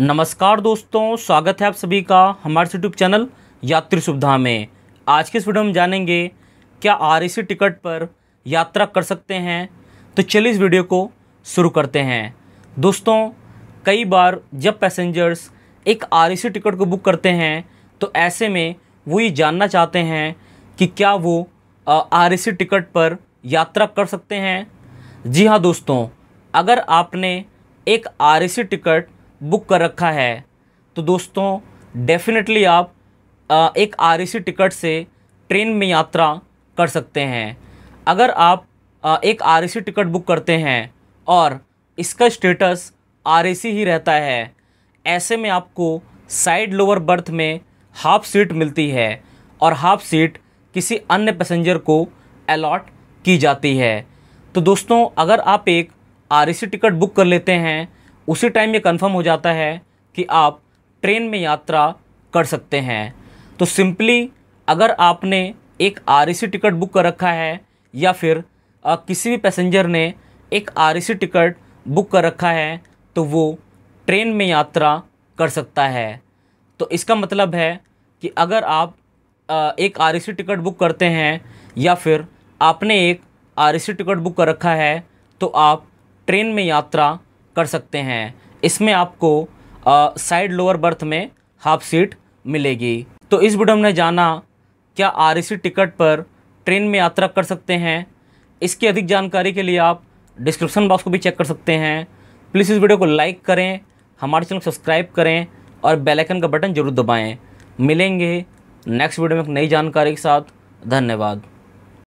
नमस्कार दोस्तों स्वागत है आप सभी का हमारे यूट्यूब चैनल यात्री सुविधा में आज के इस वीडियो में जानेंगे क्या आर e टिकट पर यात्रा कर सकते हैं तो चलिए इस वीडियो को शुरू करते हैं दोस्तों कई बार जब पैसेंजर्स एक आर e टिकट को बुक करते हैं तो ऐसे में वो ये जानना चाहते हैं कि क्या वो आर e टिकट पर यात्रा कर सकते हैं जी हाँ दोस्तों अगर आपने एक आर टिकट बुक कर रखा है तो दोस्तों डेफिनेटली आप एक आर टिकट e से ट्रेन में यात्रा कर सकते हैं अगर आप एक आर टिकट e बुक करते हैं और इसका स्टेटस आर e ही रहता है ऐसे में आपको साइड लोअर बर्थ में हाफ सीट मिलती है और हाफ सीट किसी अन्य पैसेंजर को अलॉट की जाती है तो दोस्तों अगर आप एक आर टिकट बुक कर लेते हैं उसी टाइम ये कंफर्म हो जाता है कि आप ट्रेन में यात्रा कर सकते हैं तो सिंपली अगर आपने एक आर टिकट बुक कर रखा है या फिर आ, किसी भी पैसेंजर ने एक आर टिकट बुक कर रखा है तो वो ट्रेन में यात्रा कर सकता है तो इसका मतलब है कि अगर आप आ, एक आर टिकट बुक करते हैं या फिर आपने एक आर टिकट बुक कर रखा है तो आप ट्रेन में यात्रा कर सकते हैं इसमें आपको साइड लोअर बर्थ में हाफ सीट मिलेगी तो इस वीडियो हमने जाना क्या आर टिकट e पर ट्रेन में यात्रा कर सकते हैं इसकी अधिक जानकारी के लिए आप डिस्क्रिप्शन बॉक्स को भी चेक कर सकते हैं प्लीज़ इस वीडियो को लाइक करें हमारे चैनल को सब्सक्राइब करें और बेल आइकन का बटन जरूर दबाएं मिलेंगे नेक्स्ट वीडियो में एक नई जानकारी के साथ धन्यवाद